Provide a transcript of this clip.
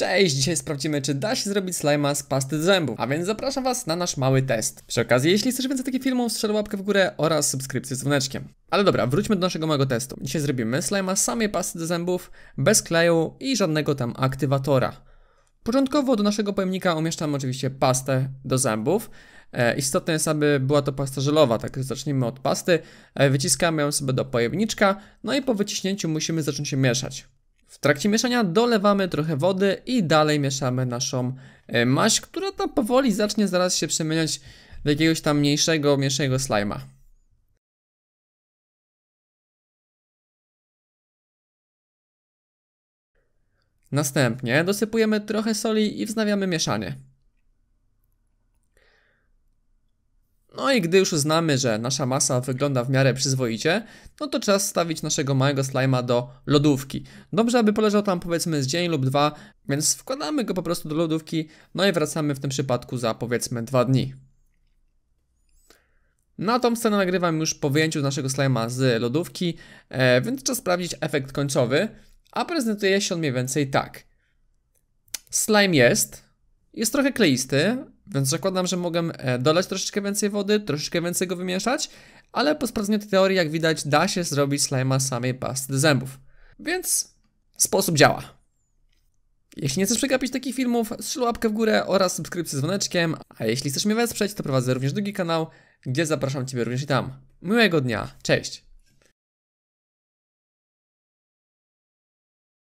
Cześć, dzisiaj sprawdzimy czy da się zrobić slimea z pasty zębów, a więc zapraszam was na nasz mały test. Przy okazji, jeśli chcesz więcej takich filmów, strzel łapkę w górę oraz subskrypcję z dzwoneczkiem. Ale dobra, wróćmy do naszego małego testu. Dzisiaj zrobimy slimea z samej pasty do zębów, bez kleju i żadnego tam aktywatora. Początkowo do naszego pojemnika umieszczamy oczywiście pastę do zębów. E, istotne jest, aby była to pasta żelowa, tak zacznijmy od pasty. E, wyciskamy ją sobie do pojemniczka, no i po wyciśnięciu musimy zacząć się mieszać. W trakcie mieszania dolewamy trochę wody i dalej mieszamy naszą e, maść, która tam powoli zacznie zaraz się przemieniać w jakiegoś tam mniejszego, mniejszego slajma. Następnie dosypujemy trochę soli i wznawiamy mieszanie. No i gdy już uznamy, że nasza masa wygląda w miarę przyzwoicie, no to czas stawić naszego małego slajma do lodówki. Dobrze, aby poleżał tam powiedzmy z dzień lub dwa, więc wkładamy go po prostu do lodówki, no i wracamy w tym przypadku za powiedzmy dwa dni. Na tą scenę nagrywam już po wyjęciu naszego slajma z lodówki, e, więc czas sprawdzić efekt końcowy, a prezentuje się on mniej więcej tak. Slime jest, jest trochę kleisty, więc zakładam, że mogę e, dodać troszeczkę więcej wody, troszeczkę więcej go wymieszać, ale po sprawdzeniu tej teorii, jak widać, da się zrobić slima samej pasty zębów. Więc sposób działa. Jeśli nie chcesz przegapić takich filmów, strzel łapkę w górę oraz subskrypcję z dzwoneczkiem, a jeśli chcesz mnie wesprzeć, to prowadzę również drugi kanał, gdzie zapraszam Ciebie również i tam. Miłego dnia, cześć!